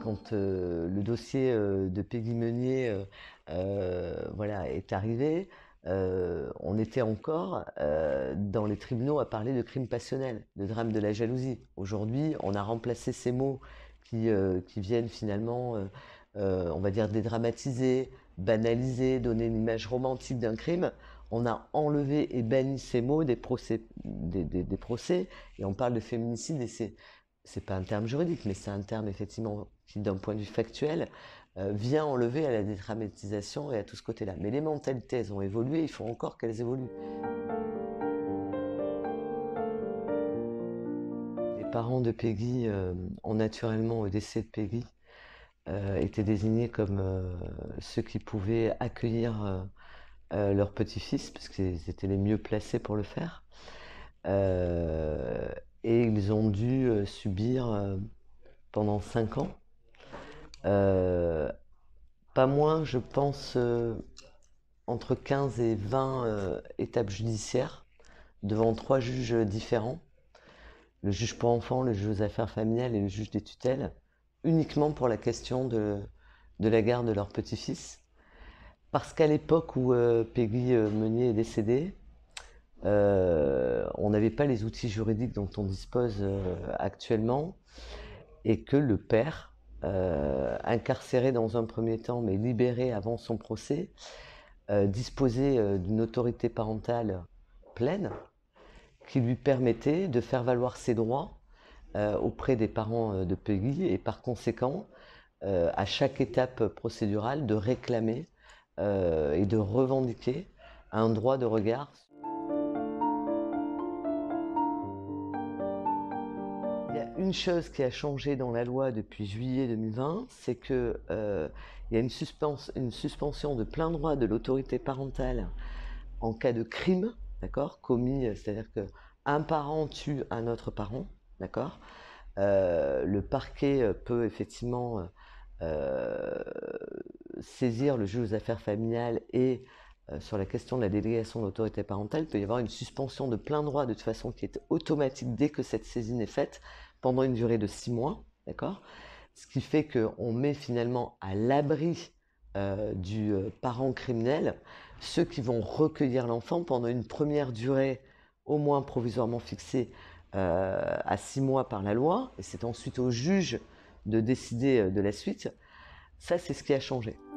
quand euh, le dossier euh, de Peggy Meunier euh, voilà, est arrivé, on était encore dans les tribunaux à parler de crimes passionnel, de drame de la jalousie. Aujourd'hui, on a remplacé ces mots qui, viennent finalement, on va dire, dédramatiser, banaliser, donner une image romantique d'un crime on a enlevé et banni ces mots des procès, des, des procès, et on parle de féminicide, et c'est c'est pas un terme juridique, mais c'est un terme effectivement qui, d'un point de vue factuel, euh, vient enlever à la dédramatisation et à tout ce côté-là. Mais les mentalités, elles ont évolué, il faut encore qu'elles évoluent. Les parents de Peggy euh, ont naturellement, au décès de Peggy, euh, été désignés comme ceux qui pouvaient accueillir leur petit-fils, parce qu'ils étaient les mieux placés pour le faire ont dû euh, subir euh, pendant cinq ans. Euh, pas moins, je pense, entre 15 et 20 étapes judiciaires devant trois juges différents le juge pour enfants, le juge aux affaires familiales et le juge des tutelles, uniquement pour la question de, la garde de leur petit-fils. Parce qu'à l'époque où Peggy Meunier est décédée, euh, on n'avait pas les outils juridiques dont on dispose euh, actuellement, et que le père, euh, incarcéré dans un premier temps, mais libéré avant son procès, disposait d'une autorité parentale pleine qui lui permettait de faire valoir ses droits auprès des parents de Peggy et par conséquent, à chaque étape procédurale, de réclamer et de revendiquer un droit de regard une chose qui a changé dans la loi depuis juillet 2020, c'est qu'il euh, y a une, suspension de plein droit de l'autorité parentale en cas de crime, d'accord, commis, euh, c'est-à-dire qu'un parent tue un autre parent, d'accord. Euh, le parquet peut effectivement saisir le juge aux affaires familiales et euh, sur la question de la délégation d'autorité parentale, il peut y avoir une suspension de plein droit de toute façon qui est automatique dès que cette saisine est faite pendant une durée de six mois, d'accord Ce qui fait qu'on met finalement à l'abri euh, du euh, parent criminel ceux qui vont recueillir l'enfant pendant une première durée au moins provisoirement fixée à six mois par la loi, et c'est ensuite au juge de décider de la suite. Ça, c'est ce qui a changé.